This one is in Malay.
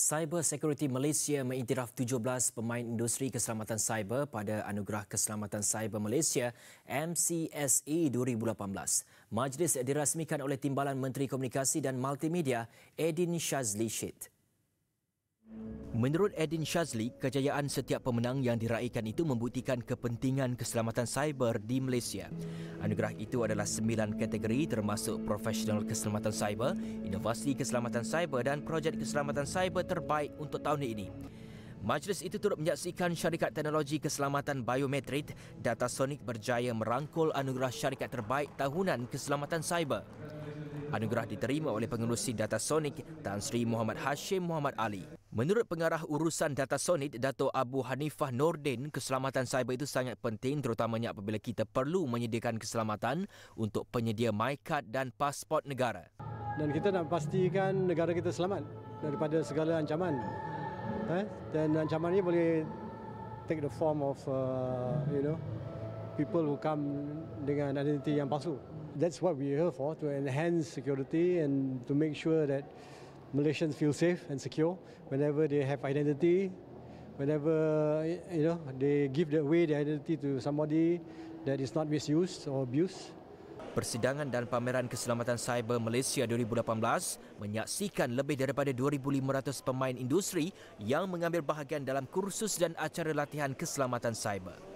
Cyber Security Malaysia mengiktiraf 17 pemain industri keselamatan cyber pada Anugerah Keselamatan Cyber Malaysia MCSE 2018. Majlis dirasmikan oleh Timbalan Menteri Komunikasi dan Multimedia Edin Shazli Shit. Menurut Edin Shazli, kejayaan setiap pemenang yang diraihkan itu membuktikan kepentingan keselamatan cyber di Malaysia. Anugerah itu adalah sembilan kategori termasuk Profesional Keselamatan Cyber, Inovasi Keselamatan Cyber dan Projek Keselamatan Cyber terbaik untuk tahun ini. Majlis itu turut menyaksikan syarikat teknologi keselamatan Biometrit, Datasonic berjaya merangkul anugerah syarikat terbaik tahunan keselamatan cyber. Anugerah diterima oleh pengurusi Datasonic Tan Sri Muhammad Hashim Muhammad Ali. Menurut pengarah urusan Datasonic Dato Abu Hanifah Nordin, keselamatan cyber itu sangat penting terutamanya apabila kita perlu menyediakan keselamatan untuk penyedia MyCard dan pasport negara. Dan kita nak pastikan negara kita selamat daripada segala ancaman. Eh? Dan ancaman ini boleh take the form of uh, you know people who come dengan identiti yang palsu that's what we're here for to enhance security and to make sure that Malaysians feel safe and secure whenever they have identity, whenever you know they give away their identity to somebody that is not misused or abused. Persidangan dan Pameran Keselamatan Cyber Malaysia 2018 menyaksikan lebih daripada 2,500 pemain industri yang mengambil bahagian dalam kursus dan acara latihan keselamatan cyber.